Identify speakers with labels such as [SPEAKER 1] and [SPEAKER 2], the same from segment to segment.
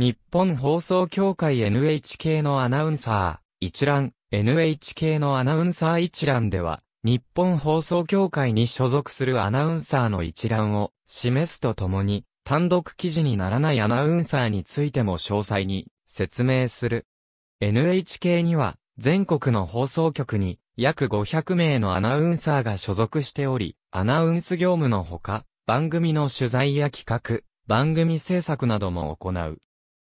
[SPEAKER 1] 日本放送協会 NHK のアナウンサー、一覧、NHK のアナウンサー一覧では、日本放送協会に所属するアナウンサーの一覧を示すとともに、単独記事にならないアナウンサーについても詳細に説明する。NHK には、全国の放送局に約500名のアナウンサーが所属しており、アナウンス業務のほか、番組の取材や企画、番組制作なども行う。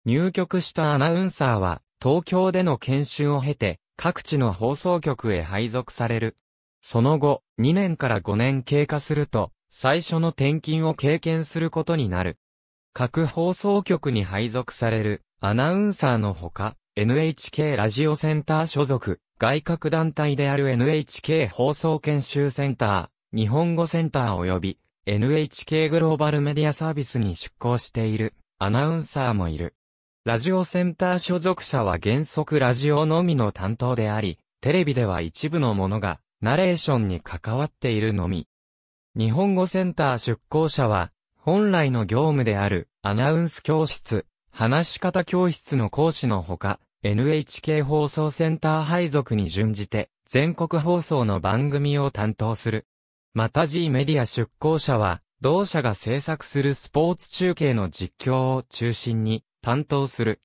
[SPEAKER 1] 入局したアナウンサーは、東京での研修を経て、各地の放送局へ配属される。その後、2年から5年経過すると、最初の転勤を経験することになる。各放送局に配属されるアナウンサーのほか、NHK ラジオセンター所属、外郭団体である NHK 放送研修センター、日本語センター及び NHK グローバルメディアサービスに出向しているアナウンサーもいる。ラジオセンター所属者は原則ラジオのみの担当であり、テレビでは一部のものが、ナレーションに関わっているのみ。日本語センター出向者は、本来の業務である、アナウンス教室、話し方教室の講師のほか、NHK 放送センター配属に準じて、全国放送の番組を担当する。また G メディア出向者は、同社が制作するスポーツ中継の実況を中心に、担当する。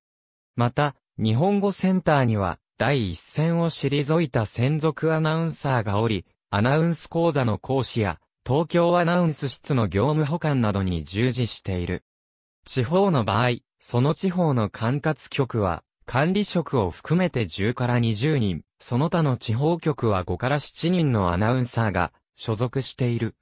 [SPEAKER 1] また、日本語センターには、第一線を退いた専属アナウンサーがおり、アナウンス講座の講師や、東京アナウンス室の業務保管などに従事している。地方の場合、その地方の管轄局は、管理職を含めて10から20人、その他の地方局は5から7人のアナウンサーが所属している。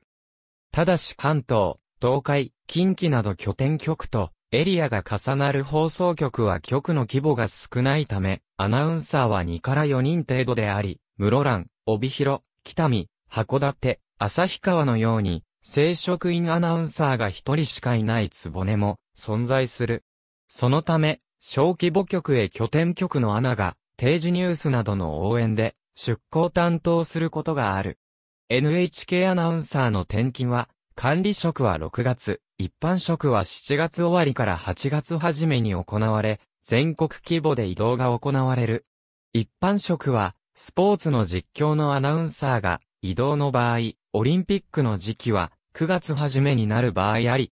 [SPEAKER 1] ただし関東、東海、近畿など拠点局とエリアが重なる放送局は局の規模が少ないため、アナウンサーは2から4人程度であり、室蘭、帯広、北見、函館、旭川のように、正職員アナウンサーが1人しかいないつぼねも存在する。そのため、小規模局へ拠点局のアナが、定時ニュースなどの応援で、出向担当することがある。NHK アナウンサーの転勤は、管理職は6月、一般職は7月終わりから8月初めに行われ、全国規模で移動が行われる。一般職は、スポーツの実況のアナウンサーが、移動の場合、オリンピックの時期は、9月初めになる場合あり。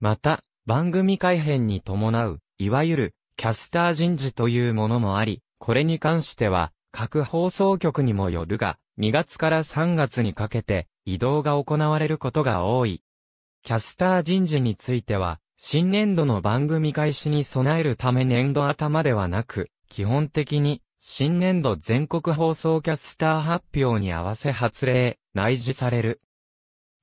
[SPEAKER 1] また、番組改編に伴う、いわゆる、キャスター人事というものもあり、これに関しては、各放送局にもよるが、2月から3月にかけて、移動が行われることが多い。キャスター人事については、新年度の番組開始に備えるため年度頭ではなく、基本的に、新年度全国放送キャスター発表に合わせ発令、内示される。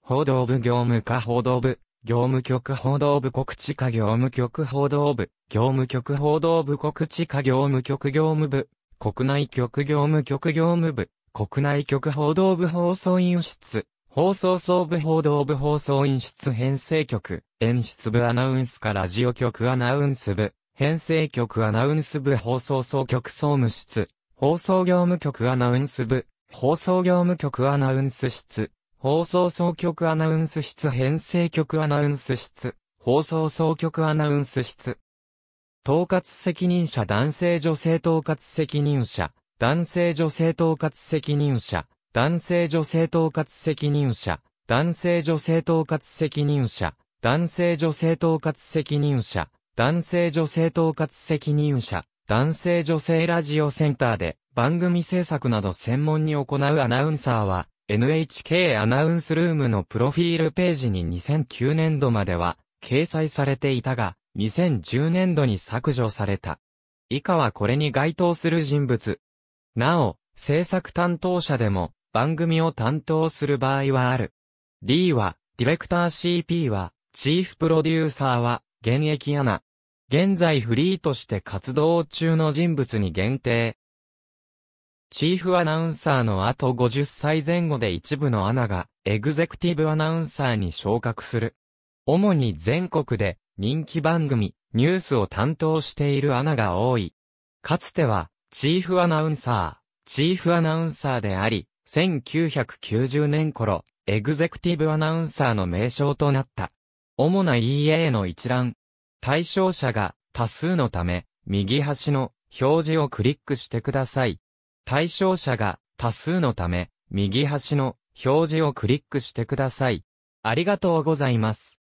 [SPEAKER 1] 報道部業務課報道部、業務局報道部告知課業務局報道部、業務局報道部告知課業務局業務部、国内局業務局業務部、国内局報道部放送員室、放送総部報道部放送演出編成局、演出部アナウンスからラジオ局アナウンス部、編成局アナウンス部放送総局総務室、放送業務局アナウンス部、放送業務局アナウンス室、放送総局アナウンス室編成局アナウンス室、放送総局アナウンス室。統括責任者男性女性統括責任者、男性女性統括責任者、男性女性統括責任者、男性女性統括責任者、男性女性統括責任者、男性女性統括責任者、男性女性ラジオセンターで番組制作など専門に行うアナウンサーは、NHK アナウンスルームのプロフィールページに2009年度までは掲載されていたが、2010年度に削除された。以下はこれに該当する人物。なお、制作担当者でも、番組を担当する場合はある。D は、ディレクター CP は、チーフプロデューサーは、現役アナ。現在フリーとして活動中の人物に限定。チーフアナウンサーの後50歳前後で一部のアナが、エグゼクティブアナウンサーに昇格する。主に全国で、人気番組、ニュースを担当しているアナが多い。かつては、チーフアナウンサー、チーフアナウンサーであり、1990年頃、エグゼクティブアナウンサーの名称となった。主な EA の一覧。対象者が多数のため、右端の表示をクリックしてください。対象者が多数のため、右端の表示をクリックしてください。ありがとうございます。